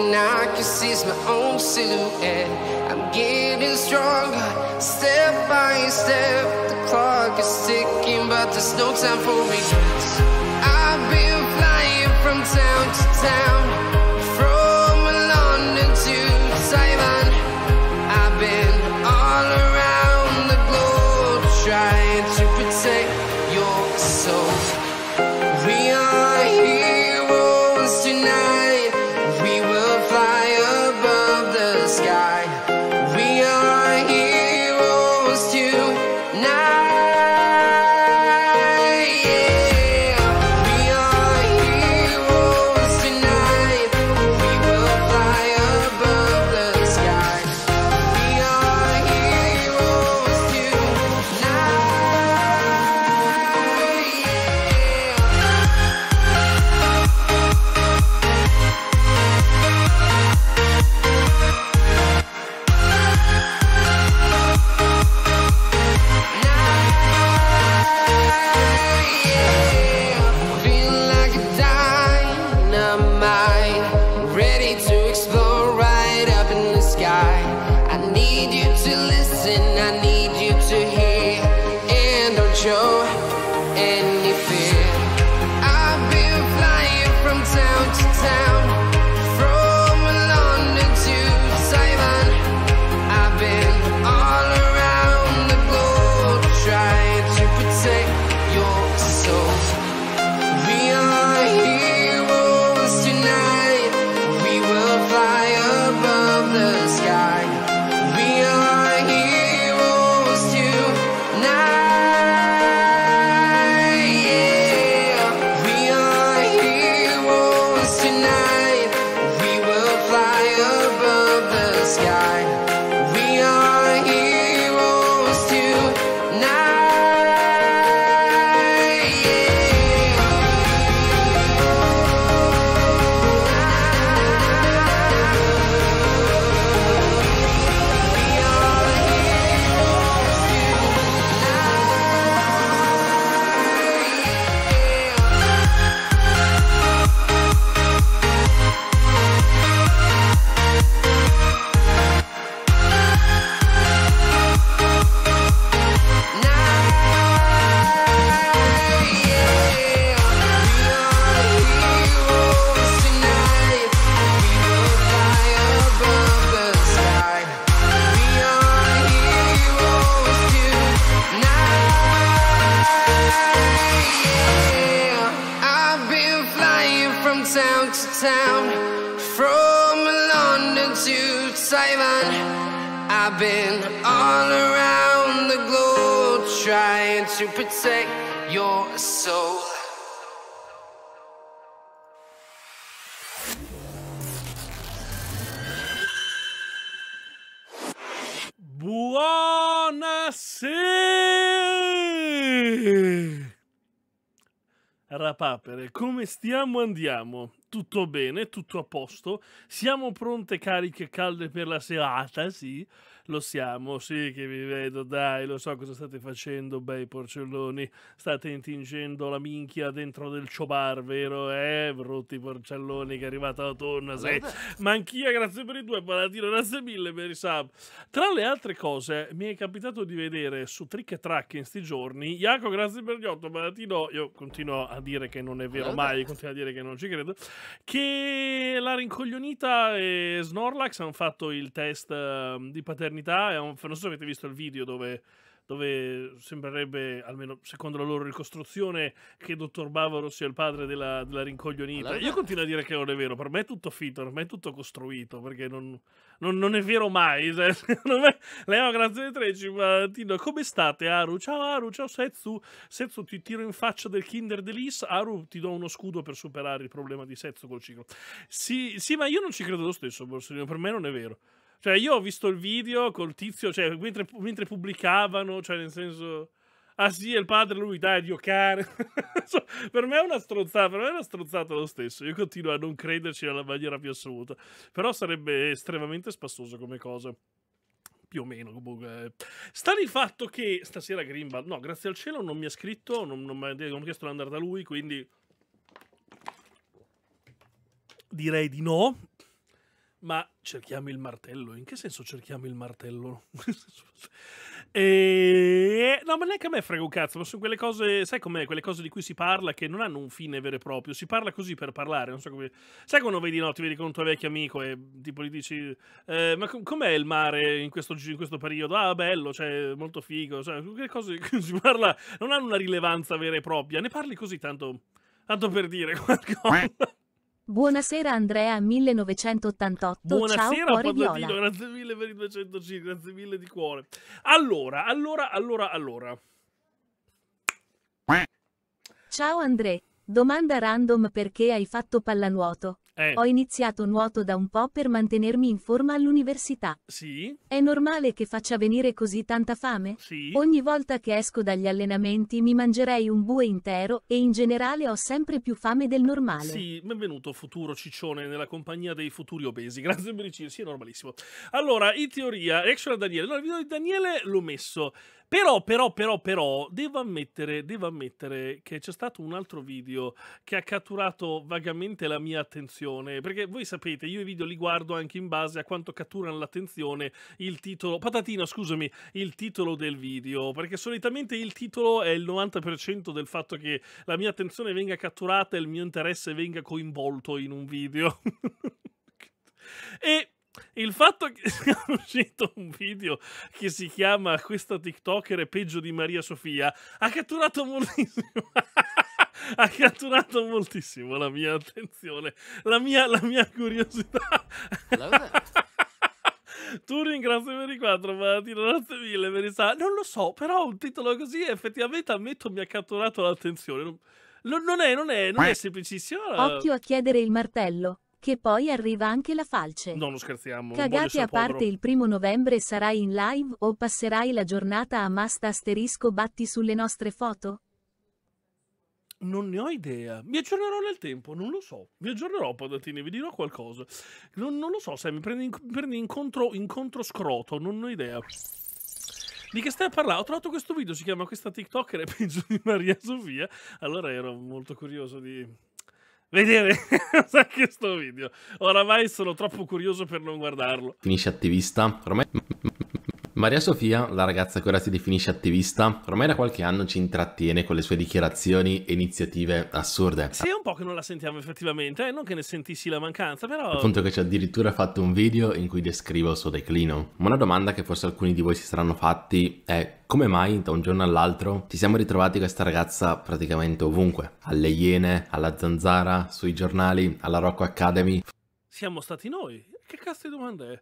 and I can see my own silhouette. I'm getting stronger, step by step. The clock is ticking, but there's no time for regrets. I've been flying from town to town. town to town, from London to Taiwan. I've been all around the globe trying to protect your soul. Parapapere, come stiamo andiamo? Tutto bene, tutto a posto? Siamo pronte cariche calde per la serata, sì? Lo siamo, sì che vi vedo, dai, lo so cosa state facendo, bei porcelloni. State intingendo la minchia dentro del ciobar, vero? Eh, brutti porcelloni che è arrivata la tonna, sì. Ma anch'io, grazie per i due, Paladino, grazie mille per i sub. Tra le altre cose, mi è capitato di vedere su Trick e Track in sti giorni, Iaco, grazie per gli otto, Palatino, io continuo a dire che non è vero mai, continuo a dire che non ci credo, che la rincoglionita e Snorlax hanno fatto il test ehm, di paternità modernità. È un, non so se avete visto il video dove, dove sembrerebbe, almeno secondo la loro ricostruzione, che dottor Bavaro sia il padre della, della rincoglionita. Allora... Io continuo a dire che non è vero, per me è tutto finto, per me è tutto costruito, perché non, non, non è vero mai. Cioè, me... Leo, grazie alle 13, ma Tino, come state Aru? Ciao Aru, ciao Setsu. Setsu ti tiro in faccia del Kinder Delice, Aru ti do uno scudo per superare il problema di Setsu col ciclo. Sì, sì ma io non ci credo lo stesso, Borsellino, per me non è vero. Cioè, io ho visto il video col tizio, cioè, mentre, mentre pubblicavano, cioè, nel senso... Ah sì, è il padre, lui, dai, Dio cane. cioè, per me è una strozzata, per me è una strozzata lo stesso. Io continuo a non crederci nella maniera più assoluta. Però sarebbe estremamente spassoso come cosa più o meno comunque. Eh. Sta di fatto che stasera Grimbald... no, grazie al cielo non mi ha scritto, non, non mi ha chiesto di andare da lui, quindi direi di no ma cerchiamo il martello. In che senso cerchiamo il martello? e... No, ma neanche a me frega un cazzo, ma sono quelle cose, sai com'è, quelle cose di cui si parla che non hanno un fine vero e proprio, si parla così per parlare, non so come... Sai quando vedi, notte, vedi con un tuo vecchio amico e tipo gli dici, eh, ma com'è il mare in questo, in questo, periodo? Ah, bello, cioè, molto figo, cioè, quelle cose di cui si parla non hanno una rilevanza vera e propria, ne parli così tanto, tanto per dire qualcosa. Buonasera Andrea 1988. Buonasera Ciao, Padlatino, grazie mille per i 205, grazie mille di cuore. Allora, allora, allora, allora. Ciao Andrea, domanda random perché hai fatto pallanuoto? Eh. Ho iniziato nuoto da un po' per mantenermi in forma all'università. Sì. È normale che faccia venire così tanta fame? Sì. Ogni volta che esco dagli allenamenti mi mangerei un bue intero e in generale ho sempre più fame del normale. Sì, benvenuto futuro ciccione nella compagnia dei futuri obesi. Grazie Bricino, sì, è normalissimo. Allora, in teoria, reaction a Daniele. Allora, il video di Daniele l'ho messo. Però, però, però, però, devo ammettere, devo ammettere che c'è stato un altro video che ha catturato vagamente la mia attenzione, perché voi sapete, io i video li guardo anche in base a quanto catturano l'attenzione il titolo, Patatino, scusami, il titolo del video, perché solitamente il titolo è il 90% del fatto che la mia attenzione venga catturata e il mio interesse venga coinvolto in un video. e il fatto che sia uscito un video che si chiama Questa TikToker è peggio di Maria Sofia ha catturato moltissimo. ha catturato moltissimo la mia attenzione, la mia, la mia curiosità. Turing, grazie per i 4, Martino, grazie mille per il sa. Non lo so, però un titolo così effettivamente ammetto mi ha catturato l'attenzione. Non, non, è, non, è, non è semplicissimo. Occhio a chiedere il martello che poi arriva anche la falce. No, non scherziamo. Cagate a parte il primo novembre sarai in live o passerai la giornata a masta asterisco batti sulle nostre foto? Non ne ho idea. Mi aggiornerò nel tempo, non lo so. Mi aggiornerò, Padatini, vi dirò qualcosa. Non, non lo so, se mi prendi, in, prendi incontro, incontro scroto, non ho idea. Di che stai a parlare? Ho trovato questo video, si chiama Questa TikToker è peggio di Maria Sofia. Allora ero molto curioso di, vedere questo video. Oramai sono troppo curioso per non guardarlo. Finisce attivista. Ormai Maria Sofia, la ragazza che ora si definisce attivista, ormai da qualche anno ci intrattiene con le sue dichiarazioni e iniziative assurde. Sì, è un po' che non la sentiamo effettivamente, eh? non che ne sentissi la mancanza, però... Il punto è che ci ha addirittura fatto un video in cui descrivo il suo declino. Ma una domanda che forse alcuni di voi si saranno fatti è come mai da un giorno all'altro ci siamo ritrovati questa ragazza praticamente ovunque? Alle Iene, alla Zanzara, sui giornali, alla Rocco Academy. Siamo stati noi? Che cazzo di domanda è?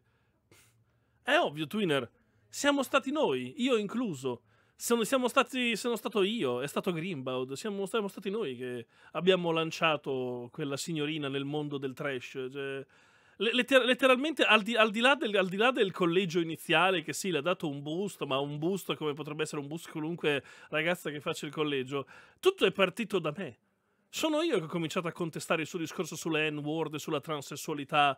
È ovvio, Twinner. Siamo stati noi, io incluso. Sono, siamo stati, sono stato io, è stato Grimbaud, siamo, siamo, stati noi che abbiamo lanciato quella signorina nel mondo del trash. Cioè, letter letteralmente, al di, al, di del, al di, là del, collegio iniziale, che sì, le ha dato un boost, ma un boost come potrebbe essere un boost qualunque ragazza che faccia il collegio, tutto è partito da me. Sono io che ho cominciato a contestare il suo discorso sulle N-word e sulla transessualità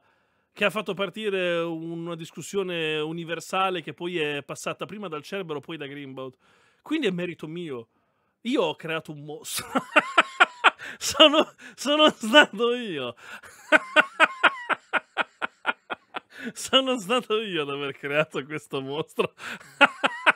che ha fatto partire una discussione universale che poi è passata prima dal Cerbero, poi da Greenbaut. Quindi è merito mio. Io ho creato un mostro. sono, sono stato io. sono stato io ad aver creato questo mostro.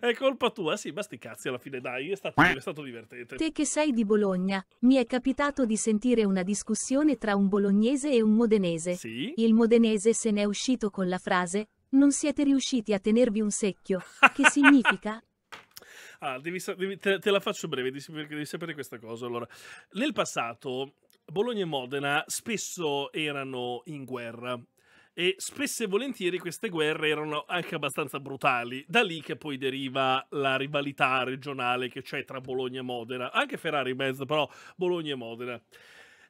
è colpa tua. Sì, ma sti cazzi alla fine, dai, è stato, è stato divertente. Te che sei di Bologna, mi è capitato di sentire una discussione tra un bolognese e un modenese. Sì? Il modenese se n'è uscito con la frase non siete riusciti a tenervi un secchio, che significa Ah, devi, devi, te, te, la faccio breve, perché devi sapere questa cosa. Allora, nel passato Bologna e Modena spesso erano in guerra e spesso e volentieri queste guerre erano anche abbastanza brutali. Da lì che poi deriva la rivalità regionale che c'è tra Bologna e Modena, anche Ferrari in mezzo, però Bologna e Modena.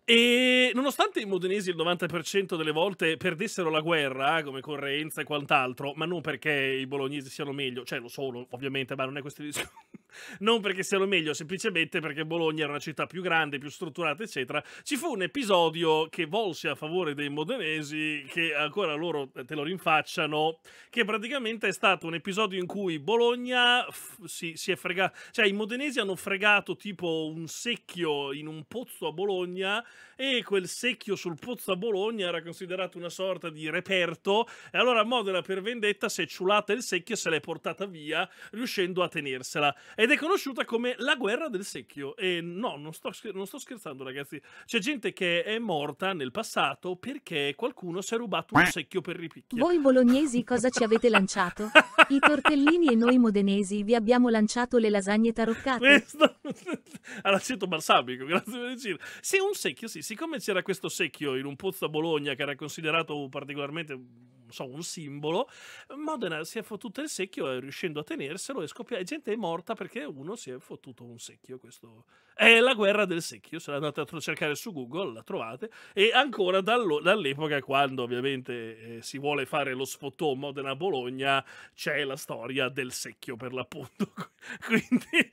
E nonostante i modenesi il 90% delle volte perdessero la guerra, eh, come correnza e quant'altro, ma non perché i bolognesi siano meglio, cioè lo sono ovviamente, ma non è questo il discorso, non perché sia lo meglio, semplicemente perché Bologna era una città più grande, più strutturata, eccetera. Ci fu un episodio che volse a favore dei modenesi, che ancora loro eh, te lo rinfacciano, che praticamente è stato un episodio in cui Bologna si, si è fregata, cioè i modenesi hanno fregato tipo un secchio in un pozzo a Bologna e quel secchio sul pozzo a Bologna era considerato una sorta di reperto e allora Modena per vendetta si è ciulata il secchio e se l'è portata via riuscendo a tenersela. Ed ed è conosciuta come la guerra del secchio. E no, non sto, non sto scherzando, ragazzi. C'è gente che è morta nel passato perché qualcuno si è rubato un secchio per ripicchiare. Voi bolognesi cosa ci avete lanciato? I tortellini e noi modenesi vi abbiamo lanciato le lasagne taroccate. Questo... All'aceto balsamico, grazie per il Sì, un secchio, sì. Siccome c'era questo secchio in un pozzo a Bologna che era considerato particolarmente so, un simbolo, Modena si è fottuto il secchio riuscendo a tenerselo e scoppia... gente è morta perché uno si è fottuto un secchio. Questo è la guerra del secchio, se l'andate a cercare su Google la trovate. E ancora dall'epoca quando ovviamente eh, si vuole fare lo sfottò Modena-Bologna c'è la storia del secchio per l'appunto. Quindi...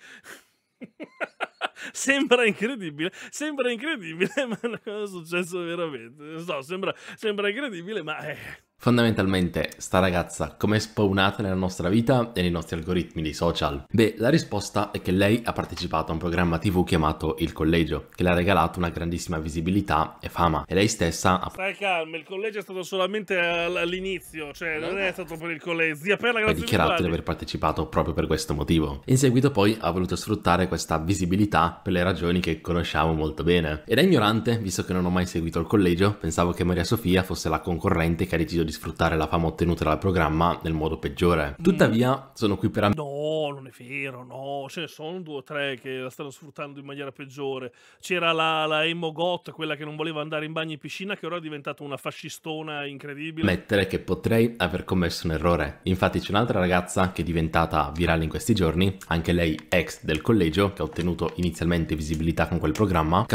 sembra incredibile, sembra incredibile, ma è una cosa successa veramente. So, sembra, sembra incredibile, ma è. Fondamentalmente, sta ragazza come è spawnata nella nostra vita e nei nostri algoritmi di social? Beh, la risposta è che lei ha partecipato a un programma tv chiamato Il Collegio, che le ha regalato una grandissima visibilità e fama, e lei stessa ha... Stai calmo, il collegio è stato solamente all'inizio, cioè eh? non è stato per il collegio, zia per la Ha dichiarato di aver partecipato proprio per questo motivo. In seguito poi ha voluto sfruttare questa visibilità per le ragioni che conosciamo molto bene. Ed è ignorante, visto che non ho mai seguito il collegio, pensavo che Maria Sofia fosse la concorrente che ha deciso di sfruttare la fama ottenuta dal programma nel modo peggiore. Mm. Tuttavia, sono qui per... No, non è vero, no, ce ne sono due o tre che la stanno sfruttando in maniera peggiore. C'era la, la Emo Got, quella che non voleva andare in bagno e piscina, che ora è diventata una fascistona incredibile. Mettere che potrei aver commesso un errore. Infatti c'è un'altra ragazza che è diventata virale in questi giorni, anche lei ex del collegio, che ha ottenuto inizialmente visibilità con quel programma.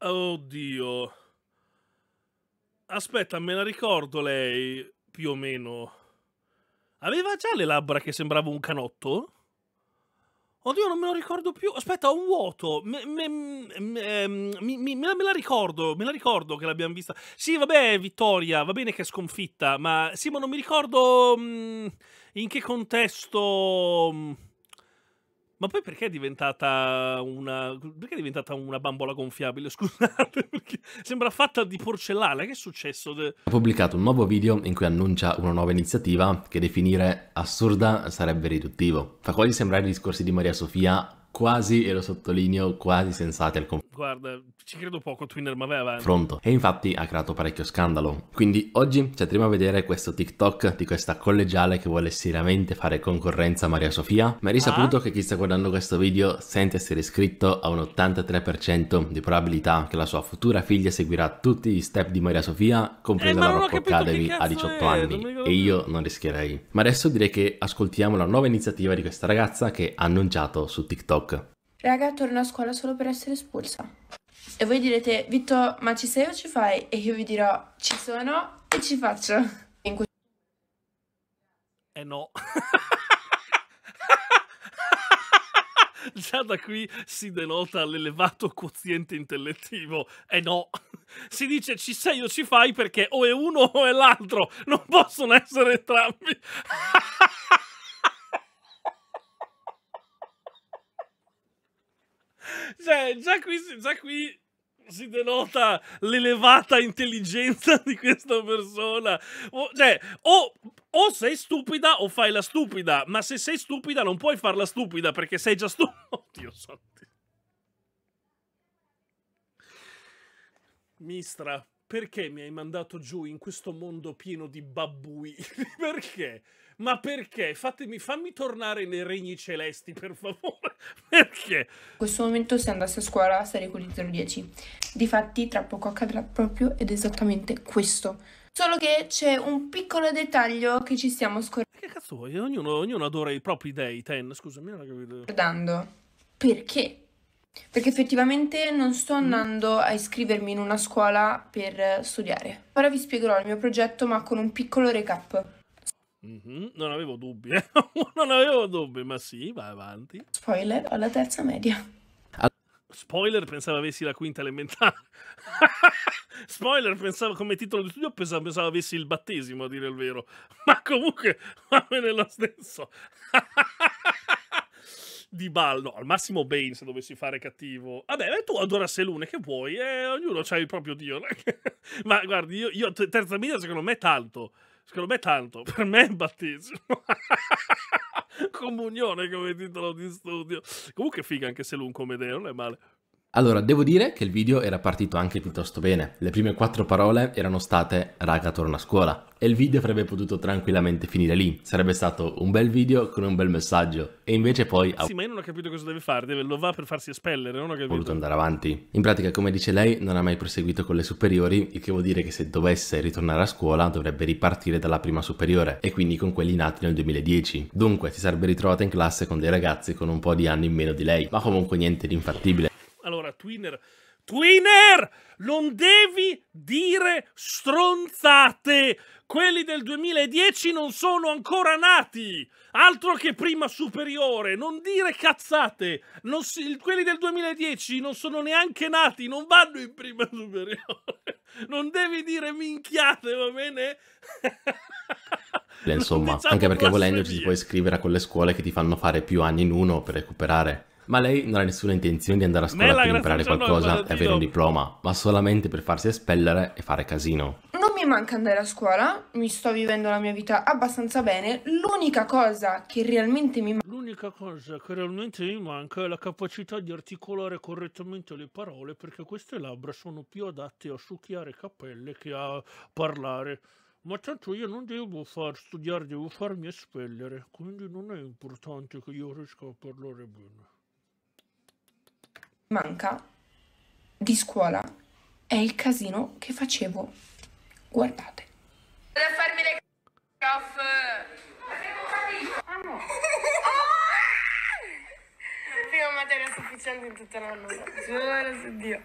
Oddio. Aspetta, me la ricordo lei, più o meno. Aveva già le labbra che sembrava un canotto? Oddio, non me lo ricordo più. Aspetta, ho un vuoto. Me, me, ehm, me, me la, ricordo, me la ricordo che l'abbiamo vista. Sì, vabbè, vittoria, va bene che è sconfitta, ma sì, ma non mi ricordo mm, in che contesto mm, ma poi perché è diventata una. Perché è diventata una bambola gonfiabile? Scusate, perché sembra fatta di porcellana. Che è successo? Ha pubblicato un nuovo video in cui annuncia una nuova iniziativa che definire assurda sarebbe riduttivo. Fa quasi sembrare i discorsi di Maria Sofia quasi, e lo sottolineo, quasi sensati al confronto. Guarda, ci credo poco, Twinner, ma vai avanti. Pronto. E infatti ha creato parecchio scandalo. Quindi oggi ci andremo a vedere questo TikTok di questa collegiale che vuole seriamente fare concorrenza a Maria Sofia. Ma è risaputo ah? che chi sta guardando questo video, senza essere iscritto, a un 83% di probabilità che la sua futura figlia seguirà tutti gli step di Maria Sofia, compresa eh, la Rock Academy a 18 è? anni. E io non rischierei. Ma adesso direi che ascoltiamo la nuova iniziativa di questa ragazza che ha annunciato su TikTok. Raga, torno a scuola solo per essere espulsa. E voi direte, Vitto, ma ci sei o ci fai? E io vi dirò, ci sono e ci faccio. In eh no. Già da qui si denota l'elevato quoziente intellettivo. Eh no. Si dice ci sei o ci fai perché o è uno o è l'altro. Non possono essere entrambi. Eh, già qui, già qui si denota l'elevata intelligenza di questa persona. O, cioè, o, o, sei stupida o fai la stupida, ma se sei stupida non puoi farla stupida perché sei già stupida. Oddio santi. Mistra, perché mi hai mandato giù in questo mondo pieno di babbui? perché? Ma perché? Fatemi, fammi tornare nei regni celesti, per favore. Perché? In questo momento se andassi a scuola sarei con il 010. Difatti tra poco accadrà proprio ed esattamente questo. Solo che c'è un piccolo dettaglio che ci stiamo scordando. Che cazzo vuoi? Ognuno, ognuno adora i propri dei, Ten. Scusami, non ho capito. Guardando. Perché? Perché effettivamente non sto mm. andando a iscrivermi in una scuola per studiare. Ora vi spiegherò il mio progetto ma con un piccolo recap. Mm-hmm, non avevo dubbi, eh? non avevo dubbi, ma sì, vai avanti. Spoiler, ho la terza media. Spoiler, pensavo avessi la quinta elementare. Spoiler, pensavo come titolo di studio, pensavo, pensavo, avessi il battesimo, a dire il vero. Ma comunque, va bene lo stesso. di ballo, al massimo Bane se dovessi fare cattivo. Vabbè, tu adora Selune che vuoi, eh, ognuno ha il proprio dio. ma guardi, io, io terza media secondo me è tanto. Secondo me tanto, per me è battesimo. Comunione come titolo di studio. Comunque figa anche se lungo comedeo, non è male. Allora, devo dire che il video era partito anche piuttosto bene. Le prime quattro parole erano state raga torna a scuola e il video avrebbe potuto tranquillamente finire lì. Sarebbe stato un bel video con un bel messaggio. E invece poi ha... Sì, ma io non ho capito cosa deve fare, deve... lo va per farsi espellere, non ho capito. voluto andare avanti. In pratica, come dice lei, non ha mai proseguito con le superiori, il che vuol dire che se dovesse ritornare a scuola dovrebbe ripartire dalla prima superiore e quindi con quelli nati nel 2010. Dunque, si sarebbe ritrovata in classe con dei ragazzi con un po' di anni in meno di lei, ma comunque niente di infattibile. Allora, Twinner. Twinner! Non devi dire stronzate! Quelli del 2010 non sono ancora nati! Altro che prima superiore! Non dire cazzate! Non si... quelli del 2010 non sono neanche nati, non vanno in prima superiore! Non devi dire minchiate, va bene? Insomma, diciamo anche perché volendo ci si può iscrivere a quelle scuole che ti fanno fare più anni in uno per recuperare ma lei non ha nessuna intenzione di andare a scuola per imparare qualcosa e avere un diploma, ma solamente per farsi espellere e fare casino. Non mi manca andare a scuola, mi sto vivendo la mia vita abbastanza bene. L'unica cosa che realmente mi manca. L'unica cosa che realmente mi manca è la capacità di articolare correttamente le parole perché queste labbra sono più adatte a succhiare capelle che a parlare. Ma tanto io non devo far studiare, devo farmi espellere, quindi non è importante che io riesca a parlare bene manca di scuola è il casino che facevo. Guardate. Vado a farmi le off. Ah, no. ah! Prima materia sufficiente in tutta l'anno. Giuro su Dio.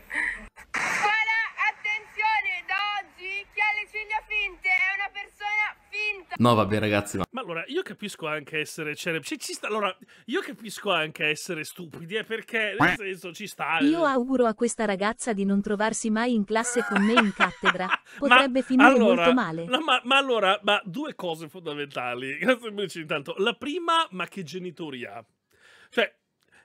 Scuola, attenzione! Da oggi chi ha le ciglia finte è una persona finta. No, vabbè, ragazzi, ma allora, io capisco anche essere Cioè, ci sta. allora, io capisco anche essere stupidi, eh, perché nel eh. senso ci sta. Io auguro a questa ragazza di non trovarsi mai in classe con me in cattedra. Potrebbe ma, finire allora, molto male. No, ma, ma, allora, ma due cose fondamentali. Grazie Intanto, la prima, ma che genitori ha? Cioè,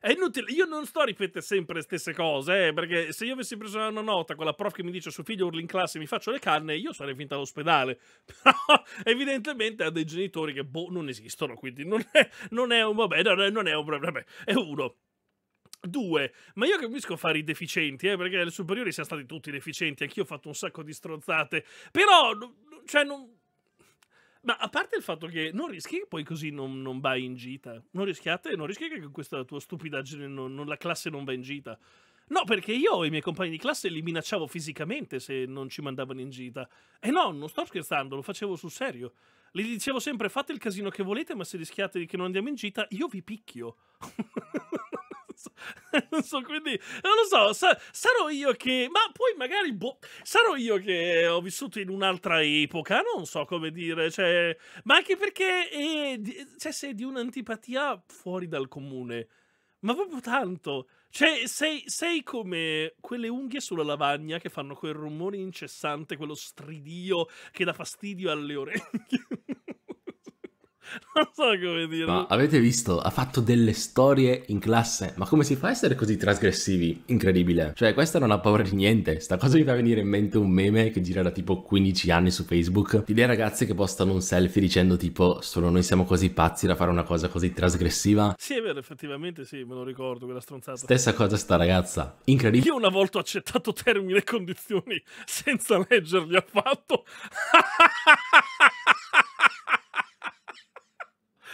è inutile, io non sto a ripetere sempre le stesse cose, eh, perché se io avessi preso una nota con la prof che mi dice suo figlio urla in classe e mi faccio le canne, io sarei finta all'ospedale. Però evidentemente ha dei genitori che boh, non esistono, quindi non è, non è un vabbè, non è un vabbè, è uno. Due, ma io capisco fare i deficienti, eh, perché alle superiori siamo stati tutti deficienti, anch'io ho fatto un sacco di stronzate, però, cioè, non, ma a parte il fatto che non rischi che poi così non, non vai in gita, non rischiate, non rischi che questa tua stupidaggine, non, non, la classe non va in gita. No, perché io e i miei compagni di classe li minacciavo fisicamente se non ci mandavano in gita. E no, non sto scherzando, lo facevo sul serio. Gli dicevo sempre fate il casino che volete, ma se rischiate che non andiamo in gita, io vi picchio. so, non so, quindi non lo so, sa, sarò io che ma poi magari boh, sarò io che ho vissuto in un'altra epoca, non so come dire, cioè, ma anche perché eh, cioè, è, cioè, sei di un'antipatia fuori dal comune. Ma proprio tanto. Cioè, sei, sei, come quelle unghie sulla lavagna che fanno quel rumore incessante, quello stridio che dà fastidio alle orecchie. non so come dire. Ma avete visto? Ha fatto delle storie in classe. Ma come si fa a essere così trasgressivi? Incredibile. Cioè, questa non ha paura di niente. Sta cosa mi fa venire in mente un meme che gira da tipo 15 anni su Facebook. Di le ragazze che postano un selfie dicendo tipo solo noi siamo così pazzi da fare una cosa così trasgressiva. Sì, è vero, effettivamente sì, me lo ricordo quella stronzata. Stessa cosa sta ragazza. Incredibile. Io una volta ho accettato termini e condizioni senza leggerli affatto.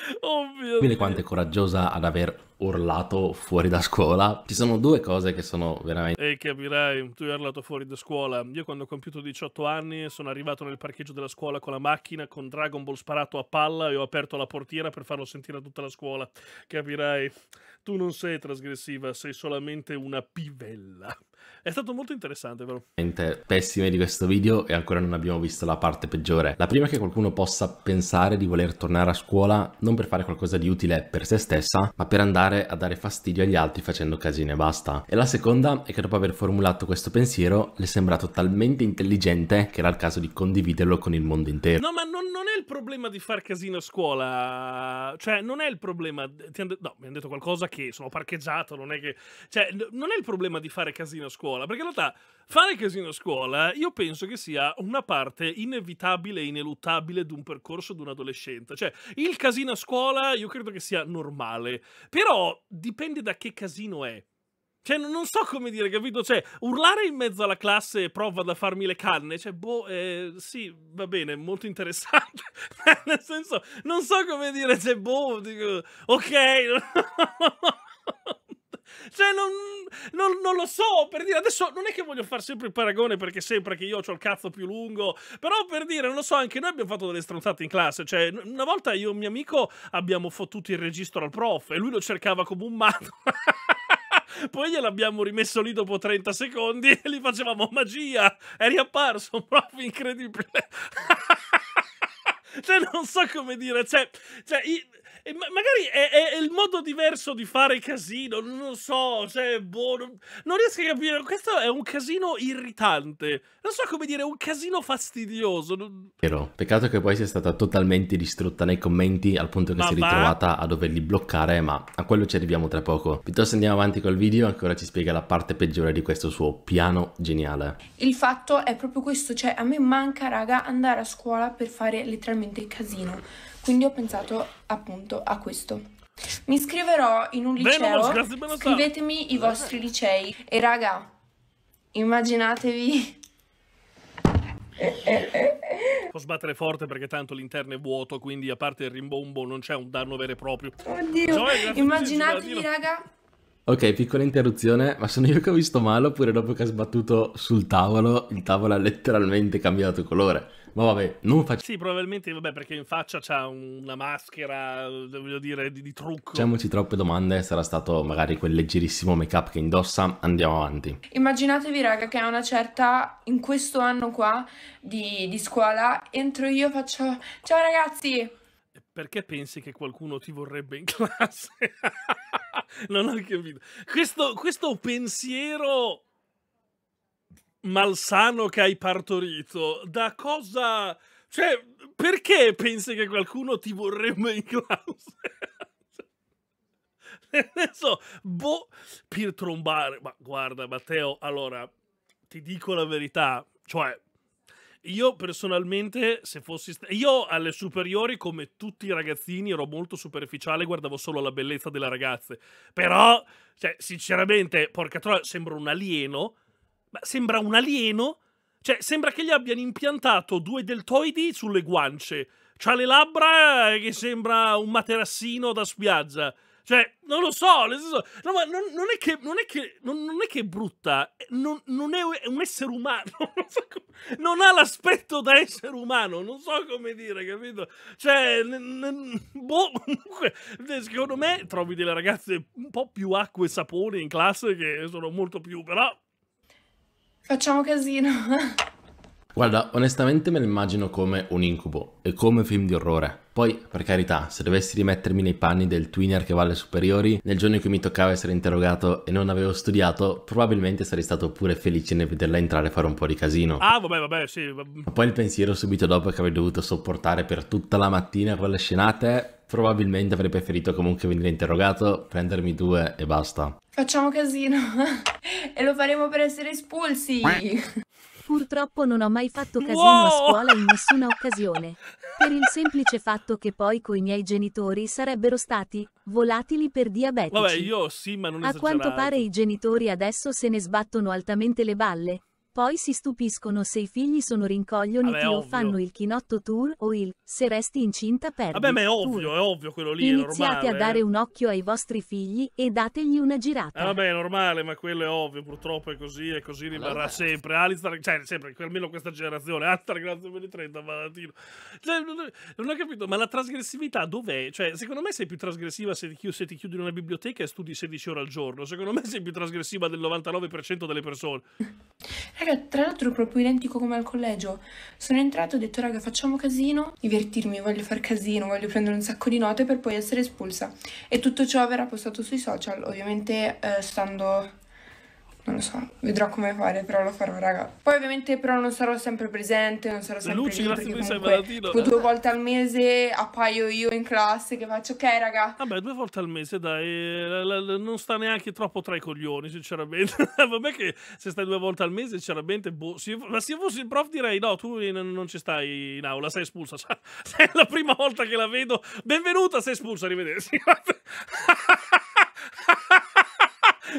Ovvio. Oh, mio Quindi quanto è coraggiosa ad aver urlato fuori da scuola. Ci sono due cose che sono veramente... E capirai, tu hai urlato fuori da scuola. Io quando ho compiuto 18 anni sono arrivato nel parcheggio della scuola con la macchina, con Dragon Ball sparato a palla e ho aperto la portiera per farlo sentire a tutta la scuola. Capirai, tu non sei trasgressiva, sei solamente una pivella. È stato molto interessante però. Pessime di questo video e ancora non abbiamo visto la parte peggiore. La prima è che qualcuno possa pensare di voler tornare a scuola non per fare qualcosa di utile per se stessa, ma per andare a dare fastidio agli altri facendo casino e basta. E la seconda è che dopo aver formulato questo pensiero le è sembrato talmente intelligente che era il caso di condividerlo con il mondo intero. No, ma non, non è il problema di far casino a scuola. Cioè, non è il problema. no, mi hanno detto qualcosa che sono parcheggiato, non è che. Cioè, non è il problema di fare casino a scuola scuola, perché in realtà fare casino a scuola eh, io penso che sia una parte inevitabile e ineluttabile di un percorso di un adolescente. Cioè, il casino a scuola io credo che sia normale, però dipende da che casino è. Cioè, non so come dire, capito? Cioè, urlare in mezzo alla classe prova da farmi le canne. Cioè, boh, eh, sì, va bene, molto interessante. Cioè, nel senso, non so come dire, cioè, boh, dico, ok. Cioè, non, non, non, lo so. Per dire, adesso non è che voglio fare sempre il paragone perché sembra che io ho il cazzo più lungo. Però per dire, non lo so, anche noi abbiamo fatto delle stronzate in classe. Cioè, una volta io e un mio amico abbiamo fottuto il registro al prof e lui lo cercava come un matto. Poi gliel'abbiamo rimesso lì dopo 30 secondi e gli facevamo magia. È riapparso un prof incredibile. cioè, non so come dire. Cioè, cioè io e ma magari è, è, è, il modo diverso di fare casino, non lo so, cioè, boh, non, non, riesco a capire. Questo è un casino irritante, non so come dire, un casino fastidioso. Vero, peccato che poi sia stata totalmente distrutta nei commenti al punto che ma si è ritrovata ma... a doverli bloccare, ma a quello ci arriviamo tra poco. Piuttosto andiamo avanti col video, che ora ci spiega la parte peggiore di questo suo piano geniale. Il fatto è proprio questo, cioè a me manca, raga, andare a scuola per fare letteralmente il casino. Quindi ho pensato appunto a questo. Mi iscriverò in un liceo. Scrivetemi i vostri licei. E raga, immaginatevi. Può sbattere forte perché tanto l'interno è vuoto, quindi a parte il rimbombo non c'è un danno vero e proprio. Oddio, Gioia, cioè, immaginatevi, raga. Ok, piccola interruzione, ma sono io che ho visto male oppure dopo che ha sbattuto sul tavolo, il tavolo ha letteralmente cambiato colore? Ma vabbè, non facciamo. Sì, probabilmente, vabbè, perché in faccia c'ha una maschera, voglio dire, di, di trucco. Facciamoci troppe domande, sarà stato magari quel leggerissimo make-up che indossa. Andiamo avanti. Immaginatevi, raga, che a una certa, in questo anno qua di, di scuola, entro io faccio. Ciao ragazzi! Perché pensi che qualcuno ti vorrebbe in classe? non ho capito. Questo, questo pensiero malsano che hai partorito, da cosa... Cioè, perché pensi che qualcuno ti vorrebbe in classe? Adesso, boh, per trombare. Ma guarda, Matteo, allora, ti dico la verità. Cioè, io personalmente, se fossi... Io alle superiori, come tutti i ragazzini, ero molto superficiale, guardavo solo la bellezza delle ragazze. Però, cioè, sinceramente, porca troia, sembro un alieno ma sembra un alieno. Cioè, sembra che gli abbiano impiantato due deltoidi sulle guance. C'ha le labbra che sembra un materassino da spiaggia. Cioè, non lo so, no, ma non, non, è che, non, è che, non, è che, è brutta, eh, non, è un essere umano, so come, non, ha l'aspetto da essere umano, non so come dire, capito? Cioè, boh, comunque, eh, secondo me trovi delle ragazze un po' più acqua e sapone in classe che sono molto più, però Facciamo casino. Guarda, onestamente me lo immagino come un incubo e come un film di orrore. Poi, per carità, se dovessi rimettermi nei panni del tweener che va alle superiori, nel giorno in cui mi toccava essere interrogato e non avevo studiato, probabilmente sarei stato pure felice nel vederla entrare e fare un po' di casino. Ah, vabbè, vabbè, sì. Ma Poi il pensiero subito dopo che avrei dovuto sopportare per tutta la mattina quelle scenate Probabilmente avrei preferito comunque venire interrogato, prendermi due e basta. Facciamo casino e lo faremo per essere espulsi. Purtroppo non ho mai fatto casino wow! a scuola in nessuna occasione, per il semplice fatto che poi coi miei genitori sarebbero stati volatili per diabetici. Vabbè, io sì, ma non esagerato. A quanto pare i genitori adesso se ne sbattono altamente le balle, poi si stupiscono se i figli sono rincoglioniti Vabbè, o fanno il chinotto tour o il se resti incinta perdi. Vabbè, ma è ovvio, tour. è ovvio quello lì. Iniziate normale, a dare eh. un occhio ai vostri figli e dategli una girata. Eh, vabbè, è normale, ma quello è ovvio, purtroppo è così e così rimarrà allora. sempre. Alistair, cioè, sempre, almeno questa generazione. Alistair, grazie per 2030, Valentino. Cioè, non ho capito, ma la trasgressività dov'è? Cioè, secondo me sei più trasgressiva se ti, se ti chiudi in una biblioteca e studi 16 ore al giorno. Secondo me sei più trasgressiva del 99% delle persone. Raga, tra l'altro è proprio identico come al collegio. Sono entrato e ho detto, raga, facciamo casino, divertirmi, voglio far casino, voglio prendere un sacco di note per poi essere espulsa. E tutto ciò verrà postato sui social, ovviamente eh, stando non lo so, vedrò come fare, però lo farò, raga. Poi ovviamente però non sarò sempre presente, non sarò sempre Luci, lì, perché comunque tipo due volte al mese appaio io in classe che faccio, ok raga. Vabbè, due volte al mese, dai, non sta neanche troppo tra i coglioni, sinceramente. Vabbè che se stai due volte al mese, sinceramente, boh, se io, ma se io fossi il prof direi, no, tu non, ci stai in aula, sei espulsa. Cioè, è la prima volta che la vedo, benvenuta, sei espulsa, arrivederci.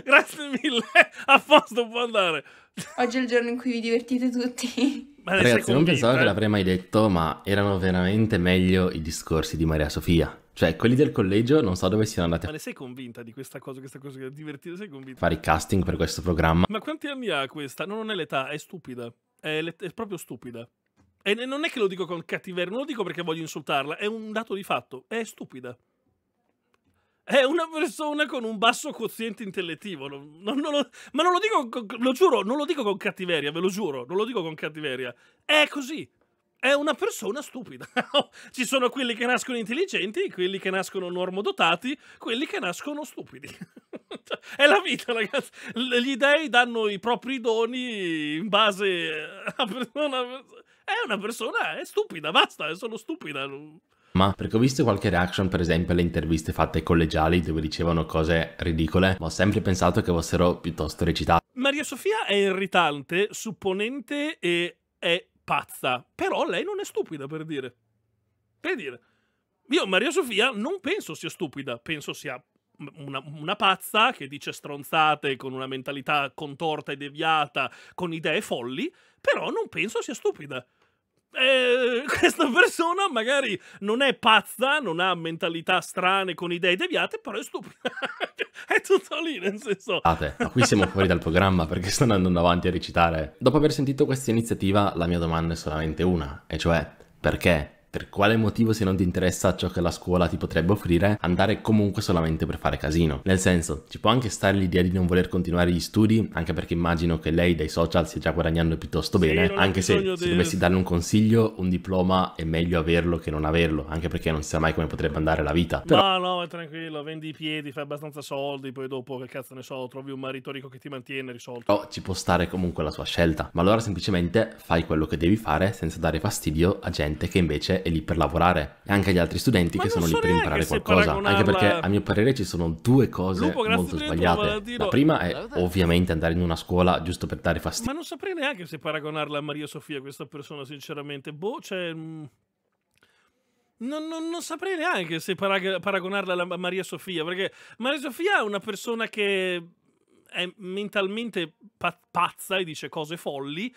Grazie mille, a posto può andare. Oggi è il giorno in cui vi divertite tutti. Ma Ragazzi, non pensavo che eh? l'avrei mai detto, ma erano veramente meglio i discorsi di Maria Sofia. Cioè, quelli del collegio non so dove siano andati. Ma ne sei convinta di questa cosa, questa cosa che è divertita? Sei convinta? Fare i casting per questo programma. Ma quanti anni ha questa? No, non è l'età, è stupida. È, le... è proprio stupida. E non è che lo dico con cattiveria, non lo dico perché voglio insultarla, è un dato di fatto. È stupida. È una persona con un basso quoziente intellettivo. Non, non, non lo, ma non lo dico, lo giuro, non lo dico con cattiveria, ve lo giuro, non lo dico con cattiveria. È così. È una persona stupida. Ci sono quelli che nascono intelligenti, quelli che nascono normodotati, quelli che nascono stupidi. è la vita, ragazzi. Gli dei danno i propri doni in base a persona. È una persona, è stupida, basta, è solo stupida ma perché ho visto qualche reaction per esempio alle interviste fatte ai collegiali dove dicevano cose ridicole, ma ho sempre pensato che fossero piuttosto recitate. Maria Sofia è irritante, supponente e è pazza, però lei non è stupida per dire. Per dire, io Maria Sofia non penso sia stupida, penso sia una, una, pazza che dice stronzate con una mentalità contorta e deviata, con idee folli, però non penso sia stupida eh, questa persona magari non è pazza, non ha mentalità strane con idee deviate, però è stupida. è tutto lì, nel senso. Ah, te, ma qui siamo fuori dal programma perché stanno andando avanti a recitare. Dopo aver sentito questa iniziativa, la mia domanda è solamente una, e cioè perché per quale motivo se non ti interessa ciò che la scuola ti potrebbe offrire, andare comunque solamente per fare casino. Nel senso, ci può anche stare l'idea di non voler continuare gli studi, anche perché immagino che lei dai social stia già guadagnando piuttosto sì, bene, anche se di... se dovessi darle un consiglio, un diploma è meglio averlo che non averlo, anche perché non si sa mai come potrebbe andare la vita. Però... No, no, tranquillo, vendi i piedi, fai abbastanza soldi, poi dopo che cazzo ne so, trovi un marito ricco che ti mantiene risolto. No, oh, ci può stare comunque la sua scelta, ma allora semplicemente fai quello che devi fare senza dare fastidio a gente che invece è lì per lavorare e anche gli altri studenti Ma che sono so lì per imparare qualcosa. Paragonarla... Anche perché a mio parere ci sono due cose Lupo, molto sbagliate. Dentro, la prima è ovviamente andare in una scuola giusto per dare fastidio. Ma non saprei neanche se paragonarla a Maria Sofia questa persona sinceramente. Boh, cioè... Mm, non, non, non, saprei neanche se parag- paragonarla a Maria Sofia, perché Maria Sofia è una persona che è mentalmente pazza e dice cose folli,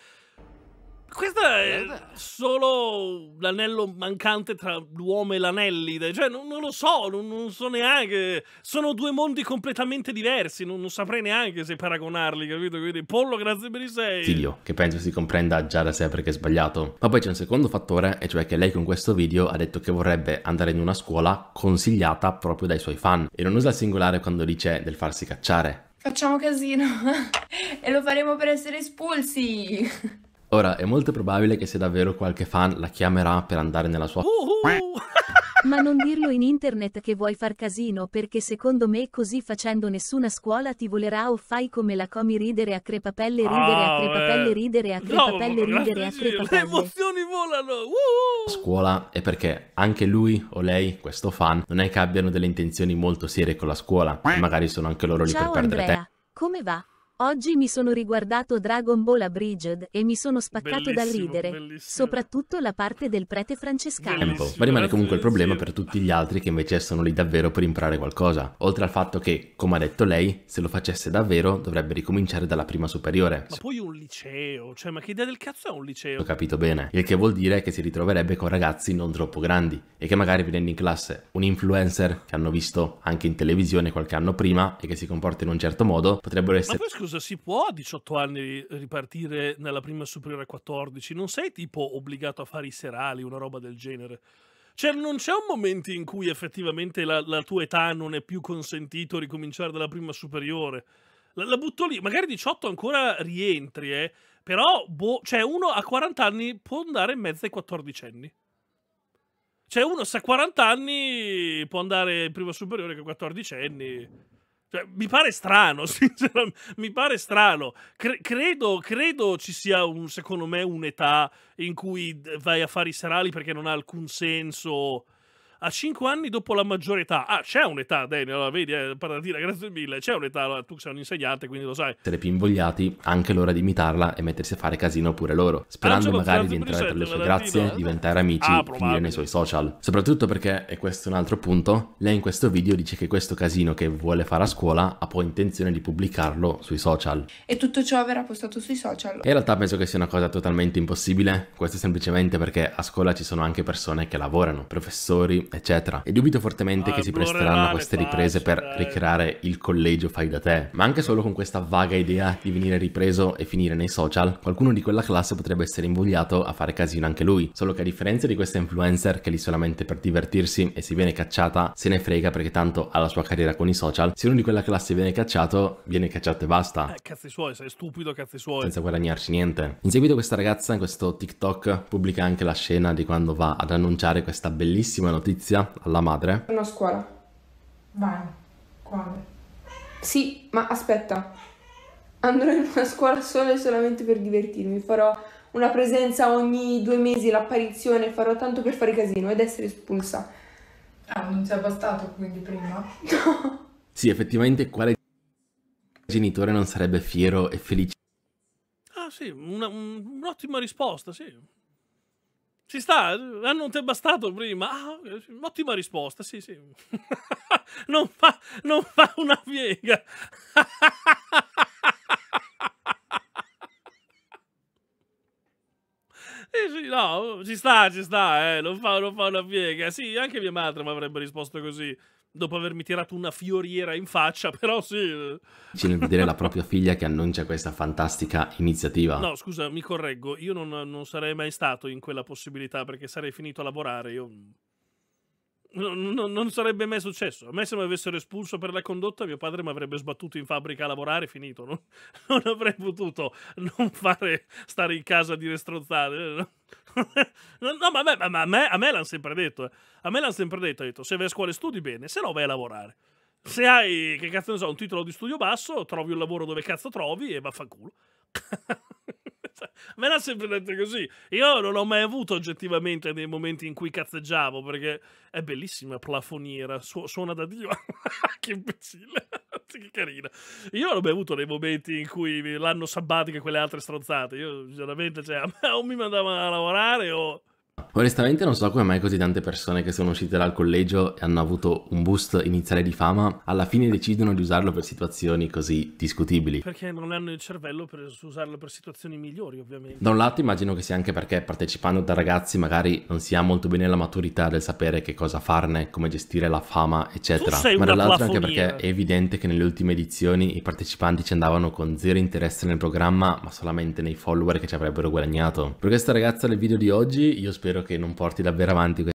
questo è solo l'anello mancante tra l'uomo e l'anellide. Cioè, non, non, lo so, non, non, so neanche. Sono due mondi completamente diversi. Non, non, saprei neanche se paragonarli, capito? Quindi, Pollo, grazie per i sei. Figlio, che penso si comprenda già da sé perché è sbagliato. Ma poi c'è un secondo fattore, e cioè che lei con questo video ha detto che vorrebbe andare in una scuola consigliata proprio dai suoi fan. E non usa il singolare quando dice del farsi cacciare. Facciamo casino. e lo faremo per essere espulsi. Ora, è molto probabile che se davvero qualche fan la chiamerà per andare nella sua... Uh, uh. Ma non dirlo in internet che vuoi far casino perché secondo me così facendo nessuna scuola ti volerà o fai come la comi ridere a crepapelle ridere ah, a crepapelle eh. ridere a crepapelle no, ridere a crepapelle. Le emozioni volano! Uh. Scuola è perché anche lui o lei, questo fan, non è che abbiano delle intenzioni molto serie con la scuola e magari sono anche loro lì Ciao, per perdere Andrea. tempo. come va? Oggi mi sono riguardato Dragon Ball Abridged e mi sono spaccato bellissimo, da ridere, bellissimo. soprattutto la parte del prete francescano. Tempo. Ma rimane comunque il problema per tutti gli altri che invece sono lì davvero per imparare qualcosa, oltre al fatto che, come ha detto lei, se lo facesse davvero dovrebbe ricominciare dalla prima superiore. Ma poi un liceo, cioè ma che idea del cazzo è un liceo? Ho capito bene, il che vuol dire che si ritroverebbe con ragazzi non troppo grandi e che magari venendo in classe un influencer che hanno visto anche in televisione qualche anno prima e che si comporta in un certo modo potrebbero essere... Ma poi, scusa, scusa, si può a 18 anni ripartire nella prima superiore a 14? Non sei tipo obbligato a fare i serali, una roba del genere? Cioè, non c'è un momento in cui effettivamente la, la tua età non è più consentito ricominciare dalla prima superiore. La, la butto lì, magari 18 ancora rientri, eh. Però, boh, cioè, uno a 40 anni può andare in mezzo ai 14 anni. Cioè, uno se ha 40 anni può andare in prima superiore che a 14 anni. Cioè, mi pare strano, sinceramente, mi pare strano. Cre credo, credo, ci sia, un, secondo me, un'età in cui vai a fare i serali perché non ha alcun senso a 5 anni dopo la maggiore età. Ah, c'è un'età, Daniel, allora, vedi, eh, paratina, grazie mille, c'è un'età, tu sei un insegnante, quindi lo sai. Sarei più invogliati, anche l'ora di imitarla e mettersi a fare casino pure loro, sperando ah, magari di entrare per le sue grazie, eh? diventare amici, ah, finire nei suoi social. Soprattutto perché, e questo è un altro punto, lei in questo video dice che questo casino che vuole fare a scuola ha poi intenzione di pubblicarlo sui social. E tutto ciò verrà postato sui social. In realtà penso che sia una cosa totalmente impossibile, questo semplicemente perché a scuola ci sono anche persone che lavorano, professori, eccetera. E dubito fortemente ah, che si presteranno a queste riprese per ricreare il collegio fai da te, ma anche solo con questa vaga idea di venire ripreso e finire nei social, qualcuno di quella classe potrebbe essere invogliato a fare casino anche lui, solo che a differenza di questa influencer che lì solamente per divertirsi e si viene cacciata, se ne frega perché tanto ha la sua carriera con i social, se uno di quella classe viene cacciato, viene cacciato e basta. Eh, cazzi suoi, sei stupido, cazzi suoi. Senza guadagnarci niente. In seguito questa ragazza in questo TikTok pubblica anche la scena di quando va ad annunciare questa bellissima notizia notizia alla madre? Torno a scuola. Vai, quale? Sì, ma aspetta. Andrò in una scuola solo e solamente per divertirmi. Farò una presenza ogni due mesi, l'apparizione, farò tanto per fare casino ed essere espulsa. Ah, non ti è bastato quindi prima? No. Sì, effettivamente quale genitore non sarebbe fiero e felice? Ah sì, un'ottima un risposta, sì. Ci sta, ah, non ti è bastato prima. Ah, ottima risposta, sì, sì. non, fa, non fa una piega. Sì, sì, no, ci sta, ci sta, eh, non fa, non fa una piega. Sì, anche mia madre mi avrebbe risposto così dopo avermi tirato una fioriera in faccia, però sì. Ci nel vedere la propria figlia che annuncia questa fantastica iniziativa. No, scusa, mi correggo, io non, non sarei mai stato in quella possibilità perché sarei finito a lavorare, io No, no, non sarebbe mai successo. A me se mi avessero espulso per la condotta, mio padre mi avrebbe sbattuto in fabbrica a lavorare, finito. Non, non avrei potuto non fare stare in casa a dire strozzate. Eh, no, no ma, a me, ma a me, me l'hanno sempre detto. Eh. A me l'hanno sempre detto, detto, se vai a scuola studi bene, se no vai a lavorare. Se hai, che cazzo ne so, un titolo di studio basso, trovi un lavoro dove cazzo trovi e vaffanculo. Me l'ha sempre detto così. Io non ho mai avuto oggettivamente dei momenti in cui cazzeggiavo perché è bellissima plafoniera, su suona da Dio. che imbecille, che carina. Io non ho mai avuto dei momenti in cui l'anno sabbatico e quelle altre stronzate. Io, sinceramente, cioè, o mi mandavano a lavorare o Onestamente non so come mai così tante persone che sono uscite dal collegio e hanno avuto un boost iniziale di fama, alla fine decidono di usarlo per situazioni così discutibili. Perché non hanno il cervello per usarlo per situazioni migliori, ovviamente. Da un lato immagino che sia anche perché partecipando da ragazzi magari non si ha molto bene la maturità del sapere che cosa farne, come gestire la fama, eccetera. Ma dall'altro anche perché è evidente che nelle ultime edizioni i partecipanti ci andavano con zero interesse nel programma, ma solamente nei follower che ci avrebbero guadagnato. Per questa ragazza del video di oggi io spero spero che non porti davvero avanti questo.